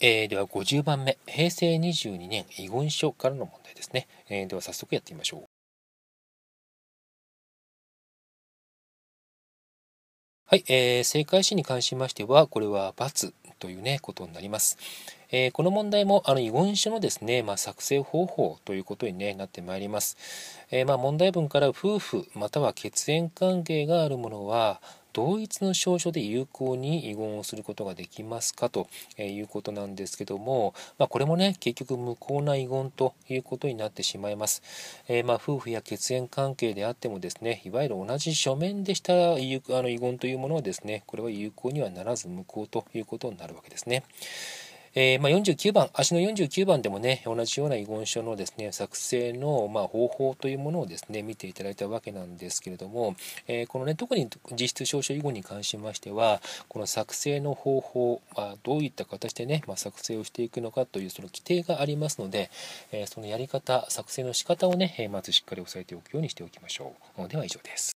えー、では50番目、平成22年遺言書からの問題ですね。えー、では早速やってみましょう。はい、えー、正解詞に関しましては、これは×というね、ことになります。えー、この問題もあの遺言書のですね、まあ、作成方法ということに、ね、なってまいります。えー、まあ、問題文から夫婦または血縁関係があるものは同一の証書で有効に遺言をすることができますかということなんですけども、まあ、これもね結局無効な遺言ということになってしまいます、えー、ま夫婦や血縁関係であってもですねいわゆる同じ書面でしたあの遺言というものはですねこれは有効にはならず無効ということになるわけですねえー、まあ、49番、足の49番でもね、同じような遺言書のですね、作成の、ま方法というものをですね、見ていただいたわけなんですけれども、えー、このね、特に実質証書遺言に関しましては、この作成の方法、まあ、どういった形でね、まあ、作成をしていくのかというその規定がありますので、えー、そのやり方、作成の仕方をね、まずしっかり押さえておくようにしておきましょう。では以上です。